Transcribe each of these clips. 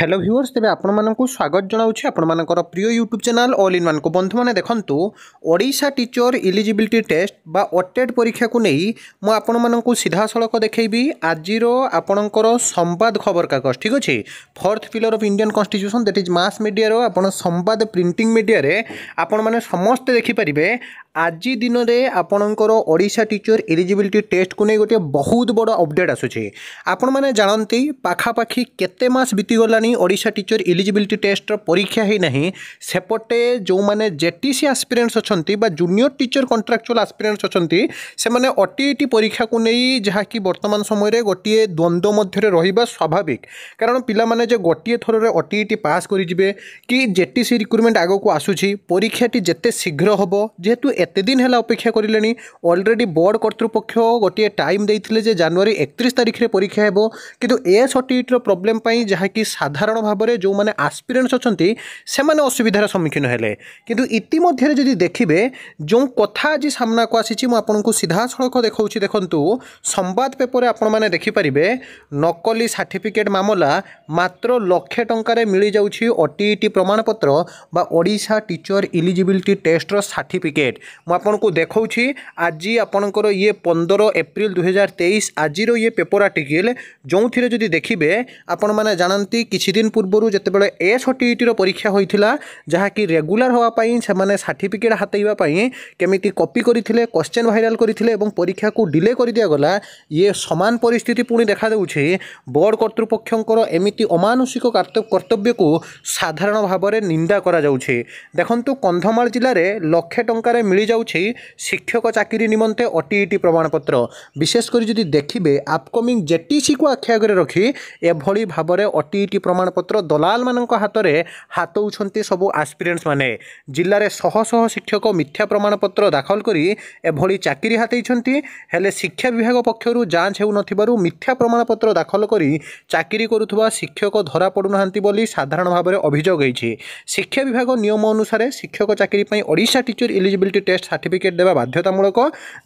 hello viewers তেমনি আপনার স্বাগত জনাওছি আপনার প্রিয় ইউট্যুব চ্যানেল অল ইন মানুষ বন্ধু মানে দেখুন ওড়শা টিচর ইলিজিবিলিটি টেস্ট বা অটেড পরীক্ষা নেই মু আপনার সিধাসলখ দেখবি আজির আপনার সম্বাদ খবরকাগজ ঠিক আছে fourth pillar of Indian constitution that is mass মিডিয়ার আপনার সম্বাদ প্রিন্টিং মিডিয়ার আপনার সমস্তে দেখিপারে ଆଜି ଦିନରେ ଆପଣଙ୍କର ଓଡ଼ିଶା ଟିଚର ଏଲିଜିବିଲିଟି ଟେଷ୍ଟକୁ ନେଇ ଗୋଟିଏ ବହୁତ ବଡ଼ ଅପଡ଼େଟ୍ ଆସୁଛି ଆପଣମାନେ ଜାଣନ୍ତି ପାଖାପାଖି କେତେ ମାସ ବିତିଗଲାଣି ଓଡ଼ିଶା ଟିଚର ଏଲିଜିବିଲିଟି ଟେଷ୍ଟର ପରୀକ୍ଷା ହୋଇନାହିଁ ସେପଟେ ଯେଉଁମାନେ ଜେଟିସି ଆସ୍ପିରେଣ୍ଟସ୍ ଅଛନ୍ତି ବା ଜୁନିୟର ଟିଚର କଣ୍ଟ୍ରାକ୍ଚୁଆଲ୍ ଆସ୍ପିରେଣ୍ଟସ୍ ଅଛନ୍ତି ସେମାନେ ଅଟିଇଟି ପରୀକ୍ଷାକୁ ନେଇ ଯାହାକି ବର୍ତ୍ତମାନ ସମୟରେ ଗୋଟିଏ ଦ୍ୱନ୍ଦ୍ୱ ମଧ୍ୟରେ ରହିବା ସ୍ୱାଭାବିକ କାରଣ ପିଲାମାନେ ଯେ ଗୋଟିଏ ଥରରେ ଅଟିଇଟି ପାସ୍ କରିଯିବେ କି ଜେଟିସି ରିକ୍ରୁଟମେଣ୍ଟ ଆଗକୁ ଆସୁଛି ପରୀକ୍ଷାଟି ଯେତେ ଶୀଘ୍ର ହେବ ଯେହେତୁ ଏତେ ଦିନ ହେଲା ଅପେକ୍ଷା କରିଲେଣି ଅଲରେଡ଼ି ବୋର୍ଡ଼ କର୍ତ୍ତୃପକ୍ଷ ଗୋଟିଏ ଟାଇମ୍ ଦେଇଥିଲେ ଯେ ଜାନୁଆରୀ ଏକତିରିଶ ତାରିଖରେ ପରୀକ୍ଷା ହେବ କିନ୍ତୁ ଏ ସର୍ଟିଫିକେଟ୍ର ପ୍ରୋବ୍ଲେମ୍ ପାଇଁ ଯାହାକି ସାଧାରଣ ଭାବରେ ଯେଉଁମାନେ ଆସ୍ପିରେଣ୍ଟସ୍ ଅଛନ୍ତି ସେମାନେ ଅସୁବିଧାର ସମ୍ମୁଖୀନ ହେଲେ କିନ୍ତୁ ଇତିମଧ୍ୟରେ ଯଦି ଦେଖିବେ ଯେଉଁ କଥା ଆଜି ସାମ୍ନାକୁ ଆସିଛି ମୁଁ ଆପଣଙ୍କୁ ସିଧାସଳଖ ଦେଖାଉଛି ଦେଖନ୍ତୁ ସମ୍ବାଦ ପେପରରେ ଆପଣମାନେ ଦେଖିପାରିବେ ନକଲି ସାର୍ଟିଫିକେଟ୍ ମାମଲା ମାତ୍ର ଲକ୍ଷେ ଟଙ୍କାରେ ମିଳିଯାଉଛି ଓଟିଇଟି ପ୍ରମାଣପତ୍ର ବା ଓଡ଼ିଶା ଟିଚର ଇଲିଜିବିଲିଟି ଟେଷ୍ଟର ସାର୍ଟିଫିକେଟ୍ ମୁଁ ଆପଣଙ୍କୁ ଦେଖାଉଛି ଆଜି ଆପଣଙ୍କର ଇଏ ପନ୍ଦର ଏପ୍ରିଲ ଦୁଇହଜାର ତେଇଶ ଆଜିର ଇଏ ପେପର ଆର୍ଟିକିଲ୍ ଯେଉଁଥିରେ ଯଦି ଦେଖିବେ ଆପଣମାନେ ଜାଣନ୍ତି କିଛି ଦିନ ପୂର୍ବରୁ ଯେତେବେଳେ ଏସ୍ ଓଟିଇଟିର ପରୀକ୍ଷା ହୋଇଥିଲା ଯାହାକି ରେଗୁଲାର ହେବା ପାଇଁ ସେମାନେ ସାର୍ଟିଫିକେଟ୍ ହାତେଇବା ପାଇଁ କେମିତି କପି କରିଥିଲେ କ୍ୱେଶ୍ଚନ୍ ଭାଇରାଲ କରିଥିଲେ ଏବଂ ପରୀକ୍ଷାକୁ ଡିଲେ କରିଦିଆଗଲା ଇଏ ସମାନ ପରିସ୍ଥିତି ପୁଣି ଦେଖାଦେଉଛି ବୋର୍ଡ଼ କର୍ତ୍ତୃପକ୍ଷଙ୍କର ଏମିତି ଅମାନୁଷିକ କର୍ତ୍ତବ୍ୟକୁ ସାଧାରଣ ଭାବରେ ନିନ୍ଦା କରାଯାଉଛି ଦେଖନ୍ତୁ କନ୍ଧମାଳ ଜିଲ୍ଲାରେ ଲକ୍ଷେ ଟଙ୍କାରେ ମିଳି ମିଳିଯାଉଛି ଶିକ୍ଷକ ଚାକିରି ନିମନ୍ତେ ଓଟିଇଟି ପ୍ରମାଣପତ୍ର ବିଶେଷ କରି ଯଦି ଦେଖିବେ ଆପକମିଂ ଜେଟିସିକୁ ଆଖି ଆଗରେ ରଖି ଏଭଳି ଭାବରେ ଓଟିଇଟି ପ୍ରମାଣପତ୍ର ଦଲାଲମାନଙ୍କ ହାତରେ ହାତଉଛନ୍ତି ସବୁ ଆସ୍ପିରେଣ୍ଟସ୍ମାନେ ଜିଲ୍ଲାରେ ଶହ ଶହ ଶିକ୍ଷକ ମିଥ୍ୟା ପ୍ରମାଣପତ୍ର ଦାଖଲ କରି ଏଭଳି ଚାକିରି ହାତେଇଛନ୍ତି ହେଲେ ଶିକ୍ଷା ବିଭାଗ ପକ୍ଷରୁ ଯାଞ୍ଚ ହେଉନଥିବାରୁ ମିଥ୍ୟା ପ୍ରମାଣପତ୍ର ଦାଖଲ କରି ଚାକିରି କରୁଥିବା ଶିକ୍ଷକ ଧରା ପଡ଼ୁନାହାନ୍ତି ବୋଲି ସାଧାରଣ ଭାବରେ ଅଭିଯୋଗ ହୋଇଛି ଶିକ୍ଷା ବିଭାଗ ନିୟମ ଅନୁସାରେ ଶିକ୍ଷକ ଚାକିରି ପାଇଁ Odisha teacher eligibility test certificate দেওয়া বাধ্যতামূলক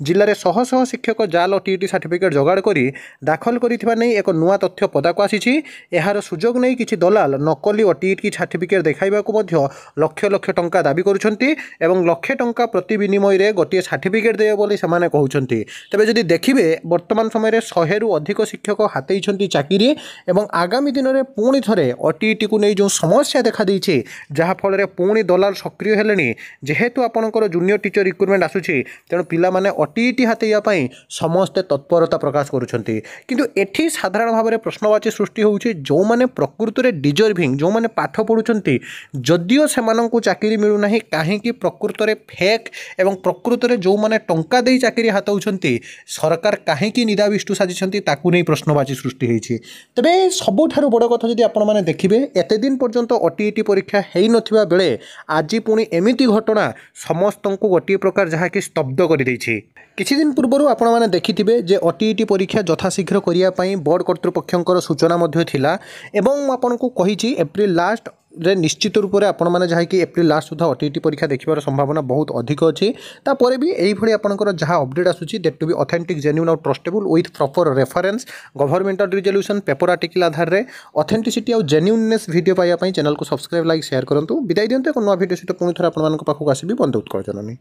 জেলার শহ শহ শিক্ষক জাল ও টিইটি সার্টিফিকেট যোগাড় করে দাখল করে নেই এক নূয়া তথ্য পদাক আসিছি এর সুযোগ নেই কিছু দলাল নকলি ও টিইটি সার্টিফিকেট দেখাইবাকু মধ্য লক্ষ লক্ষ টঙ্কা দাবি করছেন এবং লক্ষে টঙ্কা প্রতি বিনিময়ে গোটিয়ে সার্টিফিকেট দেবে বলে সে কুমার তবে যদি দেখবে বর্তমান সময়ের শহেরু অধিক শিক্ষক হাতেইছেন চাকরি এবং আগামী দিনের পুঁ থরে অটিইটিকে নিয়ে যে সমস্যা দেখা দিয়েছে যা ফলে পুঁ দলাল সক্রিয় হলে যেহেতু আপনার জুনিয়র ଟିଚର ରିକ୍ରୁଟମେଣ୍ଟ ଆସୁଛି ତେଣୁ ପିଲାମାନେ ଅଟିଇଟି ହାତେଇବା ପାଇଁ ସମସ୍ତେ ତତ୍ପରତା ପ୍ରକାଶ କରୁଛନ୍ତି କିନ୍ତୁ ଏଠି ସାଧାରଣ ଭାବରେ ପ୍ରଶ୍ନବାଚୀ ସୃଷ୍ଟି ହେଉଛି ଯେଉଁମାନେ ପ୍ରକୃତରେ ଡିଜର୍ଭିଂ ଯେଉଁମାନେ ପାଠ ପଢ଼ୁଛନ୍ତି ଯଦିଓ ସେମାନଙ୍କୁ ଚାକିରି ମିଳୁନାହିଁ କାହିଁକି ପ୍ରକୃତରେ ଫେକ୍ ଏବଂ ପ୍ରକୃତରେ ଯେଉଁମାନେ ଟଙ୍କା ଦେଇ ଚାକିରି ହାତଉଛନ୍ତି ସରକାର କାହିଁକି ନିଦାବିଷ୍ଟୁ ସାଜିଛନ୍ତି ତାକୁ ନେଇ ପ୍ରଶ୍ନବାଚୀ ସୃଷ୍ଟି ହୋଇଛି ତେବେ ସବୁଠାରୁ ବଡ଼ କଥା ଯଦି ଆପଣମାନେ ଦେଖିବେ ଏତେଦିନ ପର୍ଯ୍ୟନ୍ତ ଅଟିଇଟି ପରୀକ୍ଷା ହୋଇନଥିବା ବେଳେ ଆଜି ପୁଣି ଏମିତି ଘଟଣା ସମସ୍ତଙ୍କୁ ଗୋଟିଏ ପ୍ରକାର ଯାହାକି ସ୍ତବ୍ଧ କରିଦେଇଛି କିଛିଦିନ ପୂର୍ବରୁ ଆପଣମାନେ ଦେଖିଥିବେ ଯେ ଓଟିଇଟି ପରୀକ୍ଷା ଯଥାଶୀଘ୍ର କରିବା ପାଇଁ ବୋର୍ଡ଼ କର୍ତ୍ତୃପକ୍ଷଙ୍କର ସୂଚନା ମଧ୍ୟ ଥିଲା ଏବଂ ମୁଁ ଆପଣଙ୍କୁ କହିଛି ଏପ୍ରିଲ ଲାଷ୍ଟ ରେ ନିଶ୍ଚିତ ରୂପରେ ଆପଣମାନେ ଯାହାକି ଏପ୍ରିଲ ଲାଷ୍ଟ ସୁଦ୍ଧା ଓଟିଇଟି ପରୀକ୍ଷା ଦେଖିବାର ସମ୍ଭାବନା ବହୁତ ଅଧିକ ଅଛି ତାପରେ ବି ଏଇଭଳି ଆପଣଙ୍କର ଯାହା ଅପଡେଟ୍ ଆସୁଛି that to be authentic genuine ଆଉ trustable with proper reference government resolution paper article ଆଧାରରେ ଅଥେଣ୍ଟିସିଟି ଆଉ ଜେନ୍ୟୁନ୍ନେସ୍ ଭିଡ଼ିଓ ପାଇବା ପାଇଁ ଚ୍ୟାନେଲ୍କୁ ସବସ୍କ୍ରାଇବ୍ ଲାଇକ୍ ସେୟାର କରନ୍ତୁ ବିଦାୟ ଦିଅନ୍ତୁ ଏକ ନୂଆ ଭିଡ଼ିଓ ସହିତ ପୁଣି ଥରେ ଆପଣମାନଙ୍କ ପାଖକୁ ଆସିବି ବନ୍ଧୁ ଉତ୍କଳ ଜନନୀ